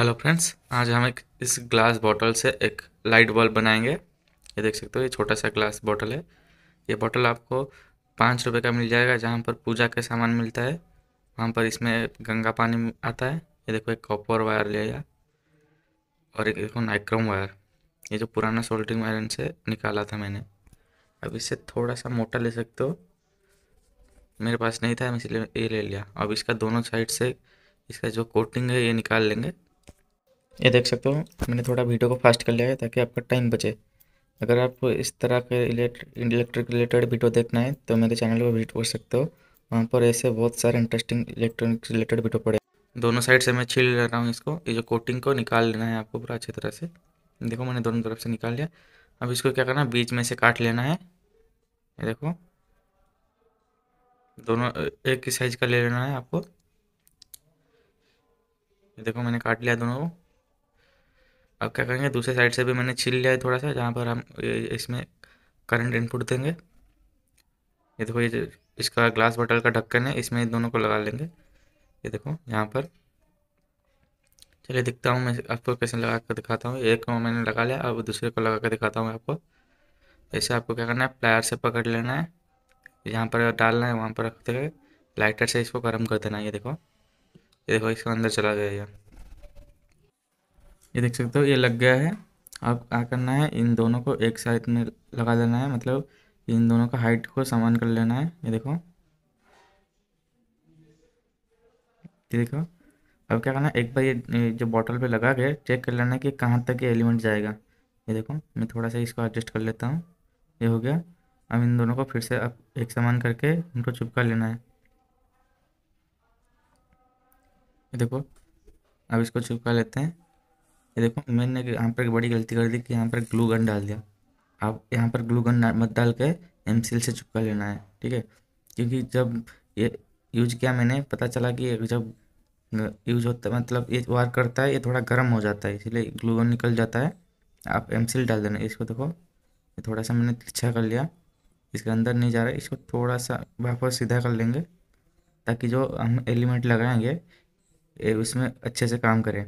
hello friends आज हम एक इस ग्लास बॉटल से एक लाइट बल्ब बनाएंगे ये देख सकते हो ये छोटा सा ग्लास बॉटल है ये बॉटल आपको पाँच रुपये का मिल जाएगा जहाँ पर पूजा के सामान मिलता है वहाँ पर इसमें गंगा पानी आता है ये देखो एक कॉपर वायर ले लिया और एक देखो नाइक्रोम वायर ये जो पुराना सोल्टिंग आयरन से निकाला था मैंने अब इससे थोड़ा सा मोटा ले सकते हो मेरे पास नहीं था इसलिए ये ले लिया अब इसका दोनों साइड से इसका जो कोटिंग है ये निकाल लेंगे ये देख सकते हो मैंने थोड़ा वीडियो को फास्ट कर लिया है ताकि आपका टाइम बचे अगर आपको इस तरह के इलेक्ट्रिक रिलेटेड वीडियो देखना है तो मेरे चैनल पर विजिट कर सकते हो वहाँ पर ऐसे बहुत सारे इंटरेस्टिंग इलेक्ट्रॉनिक रिलेटेड वीडियो पड़े दोनों साइड से मैं छील ले रहा हूँ इसको ये जो कोटिंग को निकाल लेना है आपको पूरा अच्छी तरह से देखो मैंने दोनों तरफ से निकाल लिया अब इसको क्या करना बीच में से काट लेना है ये देखो दोनों एक ही साइज का ले लेना है आपको देखो मैंने काट लिया दोनों को अब क्या करेंगे दूसरे साइड से भी मैंने छील लिया है थोड़ा सा जहाँ पर हम इसमें करंट इनपुट देंगे ये देखो ये इसका ग्लास बॉटल का ढक्कन है इसमें दोनों को लगा लेंगे ये देखो यहाँ पर चलिए दिखता हूँ मैं आपको कैसे लगा कर दिखाता हूँ एक को मैंने लगा लिया अब दूसरे को लगा कर दिखाता हूँ आपको ऐसे आपको क्या करना है प्लायर से पकड़ लेना है यहाँ पर डालना है वहाँ पर रखते हुए लाइटर से इसको गर्म कर देना है ये देखो ये देखो इसका अंदर चला गया ये ये देख सकते हो ये लग गया है अब क्या करना है इन दोनों को एक साइड में लगा देना है मतलब इन दोनों का हाइट को समान कर लेना है ये देखो ये देखो अब क्या करना है एक बार ये जो बॉटल पे लगा के चेक कर लेना है कि कहाँ तक ये एलिमेंट जाएगा ये देखो मैं थोड़ा सा इसको एडजस्ट कर लेता हूँ ये हो गया अब इन दोनों को फिर से अब एक समान करके इनको चिपका लेना है ये देखो अब इसको चिपका लेते हैं ये देखो मैंने यहाँ पर बड़ी गलती कर दी कि यहाँ पर ग्लू गन डाल दिया आप यहाँ पर ग्लू गन मत डाल के एम से चुपका लेना है ठीक है क्योंकि जब ये यूज किया मैंने पता चला कि जब यूज होता मतलब ये वार करता है ये थोड़ा गर्म हो जाता है इसलिए ग्लू गन निकल जाता है आप एम डाल देना इसको देखो ये थोड़ा सा मैंने तिरछा कर लिया इसके अंदर नहीं जा रहा है इसको थोड़ा सा वापस सीधा कर लेंगे ताकि जो हम एलिमेंट लगाएंगे उसमें अच्छे से काम करें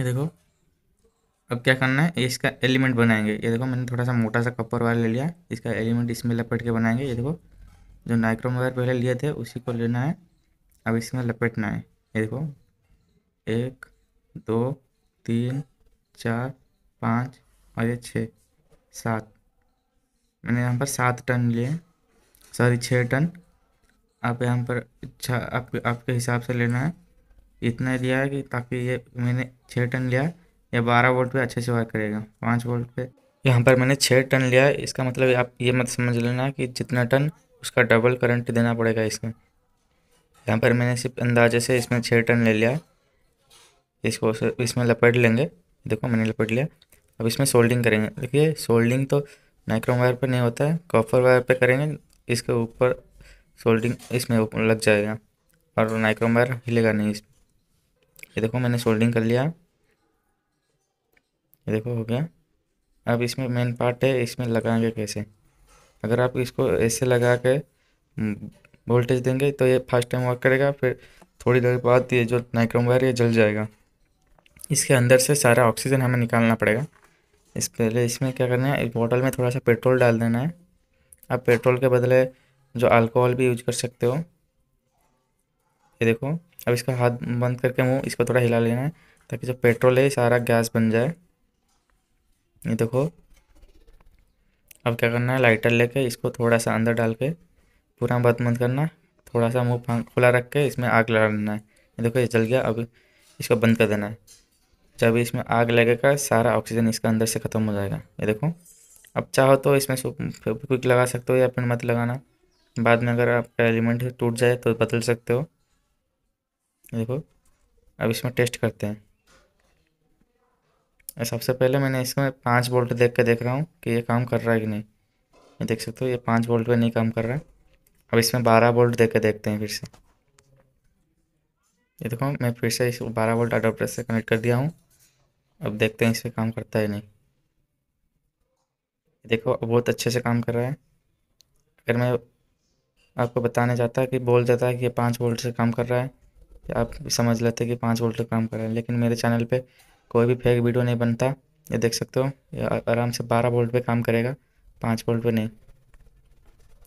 ये देखो अब क्या करना है इसका एलिमेंट बनाएंगे ये देखो मैंने थोड़ा सा मोटा सा कपर वायर ले लिया इसका एलिमेंट इसमें लपेट के बनाएंगे ये देखो जो नाइक्रोम वायर पहले लिए थे उसी को लेना है अब इसमें लपेटना है ये देखो एक दो तीन चार पाँच और ये छः सात मैंने यहाँ पर सात टन लिए सॉरी छः टन आप यहाँ पर अच्छा आप, आपके हिसाब से लेना है इतना लिया है कि ताकि ये मैंने छः टन लिया ये बारह वोल्ट पे अच्छे से वर्क करेगा पाँच वोल्ट पे यहाँ पर मैंने छः टन लिया है इसका मतलब आप ये मत समझ लेना कि जितना टन उसका डबल करंट देना पड़ेगा इसमें यहाँ पर मैंने सिर्फ अंदाजे से इसमें छः टन ले लिया है इसको इसमें लपेट लेंगे देखो मैंने लपेट लिया अब इसमें सोल्डिंग करेंगे देखिए सोल्डिंग तो माइक्रोन वायर पर नहीं होता है कॉपर वायर पर करेंगे इसके ऊपर सोल्डिंग इसमें लग जाएगा और माइक्रोन वायर हिलेगा नहीं इसमें ये देखो मैंने सोल्डिंग कर लिया ये देखो हो गया अब इसमें मेन पार्ट है इसमें लगाएंगे कैसे अगर आप इसको ऐसे लगा के वोल्टेज हम्म, देंगे तो ये फर्स्ट टाइम वर्क करेगा फिर थोड़ी देर बाद ये जो नाइक्रोम वायर ये जल जाएगा इसके अंदर से सारा ऑक्सीजन हमें निकालना पड़ेगा इस पहले इसमें क्या करना है इस बॉटल में थोड़ा सा पेट्रोल डाल देना है आप पेट्रोल के बदले जो अल्कोहल भी यूज कर सकते हो ये देखो अब इसका हाथ बंद करके मुँह इसको थोड़ा हिला लेना है ताकि जो पेट्रोल है सारा गैस बन जाए ये देखो अब क्या करना है लाइटर लेके इसको थोड़ा सा अंदर डाल के पूरा बंद बंद करना थोड़ा सा मुँह खुला रख के इसमें आग लगा देना है ये देखो ये जल गया अब इसको बंद कर देना है जब इसमें आग लगेगा सारा ऑक्सीजन इसका अंदर से ख़त्म हो जाएगा ये देखो अब चाहो तो इसमें क्विक लगा सकते हो या फिर मत लगाना बाद में अगर आपका एलिमेंट टूट जाए तो बदल सकते हो देखो अब इसमें टेस्ट करते हैं सबसे पहले मैंने इसमें पाँच वोल्ट देख के देख रहा हूँ कि ये काम कर रहा है कि नहीं मैं देख सकता हूँ ये पाँच वोल्ट पे नहीं काम कर रहा है अब इसमें बारह वोल्ट देख के देखते हैं फिर से ये देखो मैं फिर से इस बारह वोल्ट अडोप्टर से कनेक्ट कर दिया हूँ अब देखते हैं इस पर काम करता है नहीं देखो अब बहुत अच्छे से काम कर रहा है अगर मैं आपको बताने जाता कि बोल जाता है कि ये पाँच वोल्ट से काम कर रहा है आप समझ लेते कि पाँच वोल्ट का काम कर रहा है लेकिन मेरे चैनल पे कोई भी फेक वीडियो नहीं बनता ये देख सकते हो ये आराम से बारह वोल्ट पे काम करेगा पाँच वोल्ट पे नहीं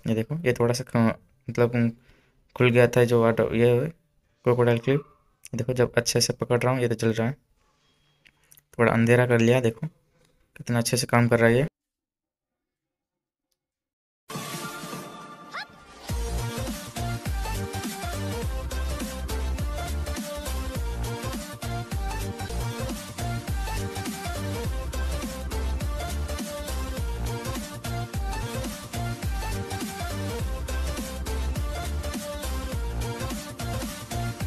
ये देखो ये थोड़ा सा मतलब खुल गया था जो वाटर ये क्रोकोडाइल क्लिप देखो जब अच्छे से पकड़ रहा हूँ ये तो चल रहा है थोड़ा अंधेरा कर लिया देखो कितना अच्छे से काम कर रहा है ये